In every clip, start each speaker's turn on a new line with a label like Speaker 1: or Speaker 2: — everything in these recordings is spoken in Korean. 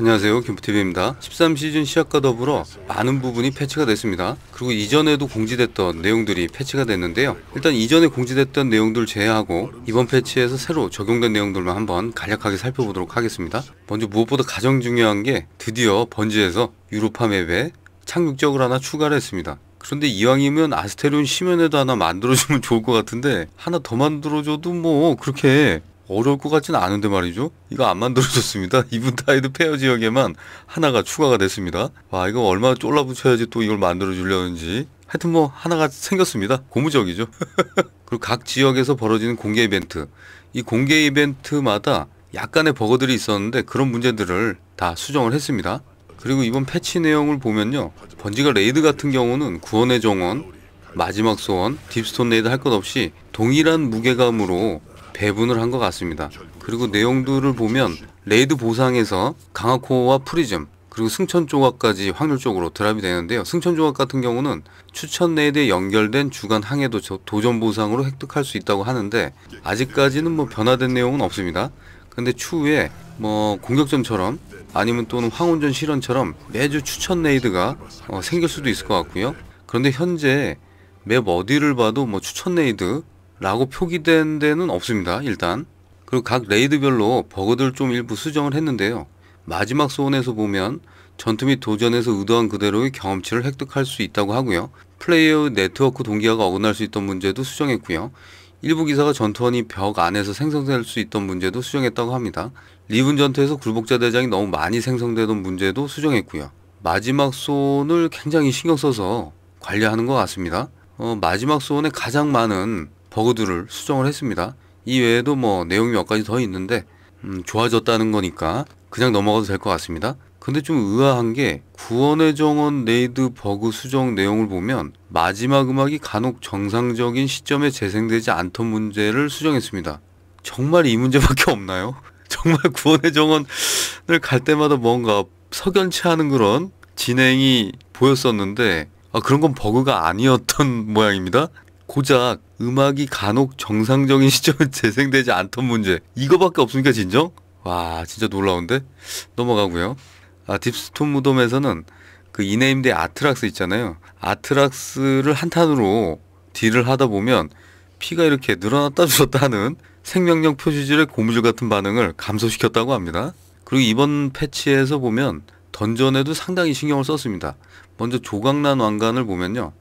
Speaker 1: 안녕하세요 김프TV입니다. 13시즌 시작과 더불어 많은 부분이 패치가 됐습니다. 그리고 이전에도 공지됐던 내용들이 패치가 됐는데요. 일단 이전에 공지됐던 내용들 제외하고 이번 패치에서 새로 적용된 내용들만 한번 간략하게 살펴보도록 하겠습니다. 먼저 무엇보다 가장 중요한 게 드디어 번지에서 유로파 맵에 착륙적을 하나 추가를 했습니다. 그런데 이왕이면 아스테론온 시면에도 하나 만들어주면 좋을 것 같은데 하나 더 만들어줘도 뭐 그렇게 어려울 것 같지는 않은데 말이죠. 이거 안 만들어졌습니다. 이분 타이드 페어 지역에만 하나가 추가가 됐습니다. 와 이거 얼마나 쫄라 붙여야지 또 이걸 만들어 주려는지 하여튼 뭐 하나가 생겼습니다. 고무적이죠. 그리고 각 지역에서 벌어지는 공개 이벤트 이 공개 이벤트마다 약간의 버거들이 있었는데 그런 문제들을 다 수정을 했습니다. 그리고 이번 패치 내용을 보면요. 번지가 레이드 같은 경우는 구원의 정원, 마지막 소원, 딥스톤 레이드 할 것 없이 동일한 무게감으로 배분을 한 것 같습니다. 그리고 내용들을 보면 레이드 보상에서 강화코어와 프리즘 그리고 승천 조각까지 확률적으로 드랍이 되는데요. 승천 조각 같은 경우는 추천 레이드에 연결된 주간 항해도 도전 보상으로 획득할 수 있다고 하는데 아직까지는 뭐 변화된 내용은 없습니다. 근데 추후에 뭐 공격전처럼 아니면 또는 황혼전 실현처럼 매주 추천 레이드가 어 생길 수도 있을 것 같고요. 그런데 현재 맵 어디를 봐도 뭐 추천 레이드 라고 표기된 데는 없습니다. 일단 그리고 각 레이드별로 버그들 좀 일부 수정을 했는데요. 마지막 소원에서 보면 전투 및 도전에서 의도한 그대로의 경험치를 획득할 수 있다고 하고요. 플레이어의 네트워크 동기화가 어긋날 수 있던 문제도 수정했고요. 일부 기사가 전투원이 벽 안에서 생성될 수 있던 문제도 수정했다고 합니다. 리븐 전투에서 굴복자 대장이 너무 많이 생성되던 문제도 수정했고요. 마지막 소원을 굉장히 신경 써서 관리하는 것 같습니다. 어, 마지막 소원에 가장 많은 버그들을 수정을 했습니다. 이 외에도 뭐 내용이 몇 가지 더 있는데 음, 좋아졌다는 거니까 그냥 넘어가도 될 것 같습니다. 근데 좀 의아한 게 구원의 정원 네이드 버그 수정 내용을 보면 마지막 음악이 간혹 정상적인 시점에 재생되지 않던 문제를 수정했습니다. 정말 이 문제밖에 없나요? 정말 구원의 정원을 갈 때마다 뭔가 석연치 않은 그런 진행이 보였었는데 아, 그런 건 버그가 아니었던 모양입니다. 고작 음악이 간혹 정상적인 시점에 재생되지 않던 문제 이거밖에 없으니까 진정? 와 진짜 놀라운데? 넘어가고요 아 딥스톤 무덤에서는 그 이네임대 아트락스 있잖아요 아트락스를 한탄으로 딜을 하다 보면 피가 이렇게 늘어났다 줄었다 하는 생명력 표시질의 고무줄 같은 반응을 감소시켰다고 합니다 그리고 이번 패치에서 보면 던전에도 상당히 신경을 썼습니다 먼저 조각난 왕관을 보면요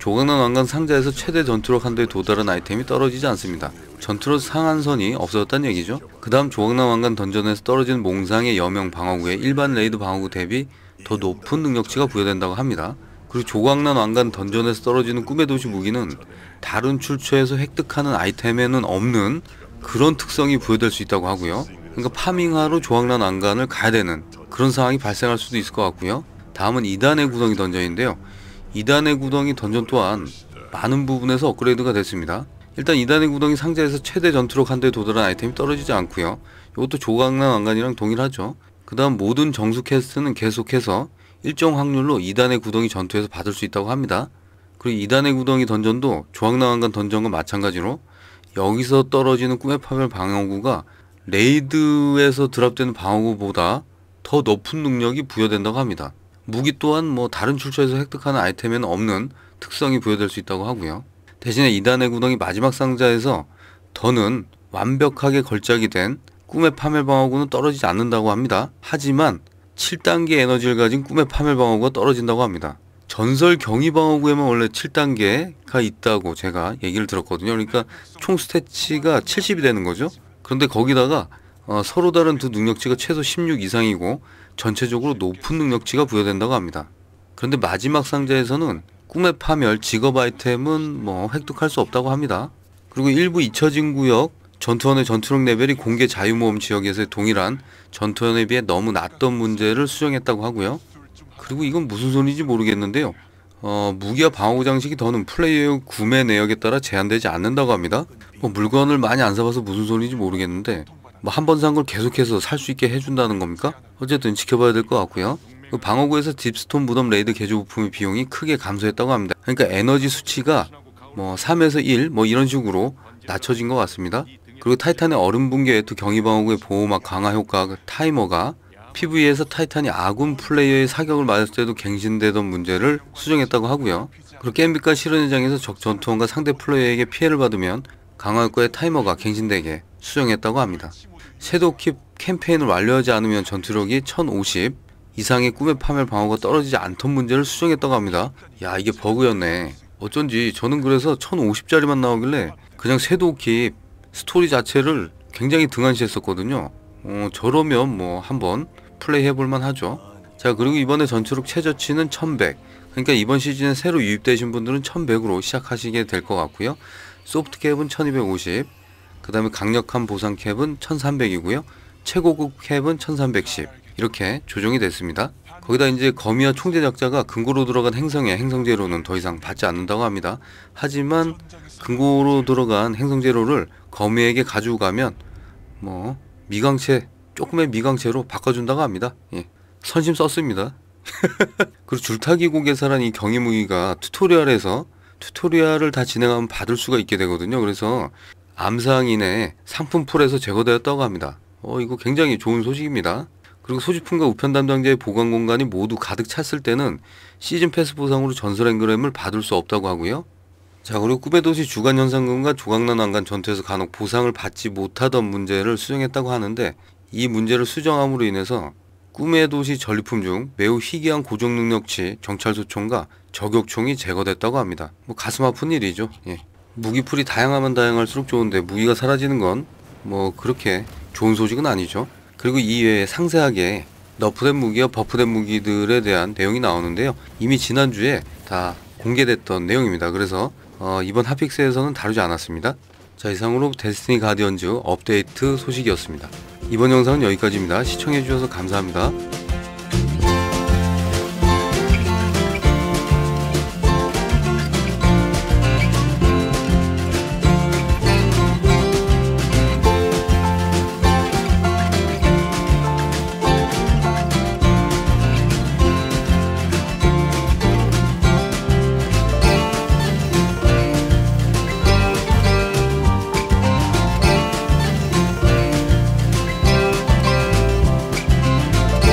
Speaker 1: 조각난 왕관 상자에서 최대 전투력 한도에 도달한 아이템이 떨어지지 않습니다. 전투력 상한선이 없어졌다는 얘기죠. 그 다음 조각난 왕관 던전에서 떨어진 몽상의 여명 방어구에 일반 레이드 방어구 대비 더 높은 능력치가 부여된다고 합니다. 그리고 조각난 왕관 던전에서 떨어지는 꿈의 도시 무기는 다른 출처에서 획득하는 아이템에는 없는 그런 특성이 부여될 수 있다고 하고요. 그러니까 파밍하러 조각난 왕관을 가야 되는 그런 상황이 발생할 수도 있을 것 같고요. 다음은 2단의 구성이 던전인데요. 2단의 구덩이 던전 또한 많은 부분에서 업그레이드가 됐습니다. 일단 2단의 구덩이 상자에서 최대 전투력 한대 도달한 아이템이 떨어지지 않고요. 이것도 조각난 왕관이랑 동일하죠. 그 다음 모든 정수 퀘스트는 계속해서 일정 확률로 2단의 구덩이 전투에서 받을 수 있다고 합니다. 그리고 2단의 구덩이 던전도 조각난 왕관 던전과 마찬가지로 여기서 떨어지는 꿈의 파멸 방어구가 레이드에서 드랍되는 방어구보다 더 높은 능력이 부여된다고 합니다. 무기 또한 뭐 다른 출처에서 획득하는 아이템에는 없는 특성이 부여될 수 있다고 하고요. 대신에 2단의 구덩이 마지막 상자에서 더는 완벽하게 걸작이 된 꿈의 파멸방어구는 떨어지지 않는다고 합니다. 하지만 7단계 에너지를 가진 꿈의 파멸방어구가 떨어진다고 합니다. 전설 경이방어구에만 원래 7단계가 있다고 제가 얘기를 들었거든요. 그러니까 총 스태치가 70이 되는 거죠. 그런데 거기다가 어, 서로 다른 두 능력치가 최소 16 이상이고 전체적으로 높은 능력치가 부여된다고 합니다. 그런데 마지막 상자에서는 꿈의 파멸, 직업 아이템은 뭐 획득할 수 없다고 합니다. 그리고 일부 잊혀진 구역, 전투원의 전투력 레벨이 공개 자유모험 지역에서 동일한 전투원에 비해 너무 낮던 문제를 수정했다고 하고요. 그리고 이건 무슨 소리인지 모르겠는데요. 어, 무기와 방어구 장식이 더는 플레이어 구매 내역에 따라 제한되지 않는다고 합니다. 뭐 물건을 많이 안 사봐서 무슨 소리인지 모르겠는데 뭐한번산걸 계속해서 살 수 있게 해준다는 겁니까? 어쨌든 지켜봐야 될 것 같고요. 그 방어구에서 딥스톤 무덤 레이드 개조 부품의 비용이 크게 감소했다고 합니다. 그러니까 에너지 수치가 뭐 3에서 1 뭐 이런 식으로 낮춰진 것 같습니다. 그리고 타이탄의 얼음 붕괴 또 경이방어구의 보호막 강화 효과 그 타이머가 PV에서 타이탄이 아군 플레이어의 사격을 맞을 았 때도 갱신되던 문제를 수정했다고 하고요. 그리고 게임빛과 실현의장에서 적 전투원과 상대 플레이어에게 피해를 받으면 강화 효과의 타이머가 갱신되게 수정했다고 합니다. 섀도우킵 캠페인을 완료하지 않으면 전투력이 1050 이상의 꿈의 파멸 방어가 떨어지지 않던 문제를 수정했다고 합니다. 야 이게 버그였네. 어쩐지 저는 그래서 1050짜리만 나오길래 그냥 섀도우킵 스토리 자체를 굉장히 등한시했었거든요. 어, 저러면 뭐 한번 플레이 해볼만 하죠. 자 그리고 이번에 전투력 최저치는 1100 그러니까 이번 시즌에 새로 유입되신 분들은 1100으로 시작하시게 될 것 같고요. 소프트캡은 1250그 다음에 강력한 보상 캡은 1300이고요. 최고급 캡은 1310 이렇게 조정이 됐습니다. 거기다 이제 거미와 총제작자가 금고로 들어간 행성의 행성제로는 더 이상 받지 않는다고 합니다. 하지만 금고로 들어간 행성제로를 거미에게 가지고가면뭐 미강체 조금의 미강체로 바꿔준다고 합니다. 예. 선심 썼습니다. 그리고 줄타기 고개사는이 경이무기가 튜토리얼에서 튜토리얼을 다 진행하면 받을 수가 있게 되거든요. 그래서 암상인의 상품풀에서 제거되었다고 합니다. 어, 이거 굉장히 좋은 소식입니다. 그리고 소지품과 우편 담당자의 보관 공간이 모두 가득 찼을 때는 시즌 패스 보상으로 전설 앵그램을 받을 수 없다고 하고요. 자 그리고 꿈의 도시 주간 현상금과 조각난 왕관 전투에서 간혹 보상을 받지 못하던 문제를 수정했다고 하는데 이 문제를 수정함으로 인해서 꿈의 도시 전리품 중 매우 희귀한 고정 능력치 경찰소총과 저격총이 제거됐다고 합니다. 뭐 가슴 아픈 일이죠. 예. 무기풀이 다양하면 다양할수록 좋은데 무기가 사라지는 건 뭐 그렇게 좋은 소식은 아니죠. 그리고 이외에 상세하게 너프된 무기와 버프된 무기들에 대한 내용이 나오는데요. 이미 지난주에 다 공개됐던 내용입니다. 그래서 어 이번 핫픽스에서는 다루지 않았습니다. 자 이상으로 데스티니 가디언즈 업데이트 소식이었습니다. 이번 영상은 여기까지입니다. 시청해주셔서 감사합니다.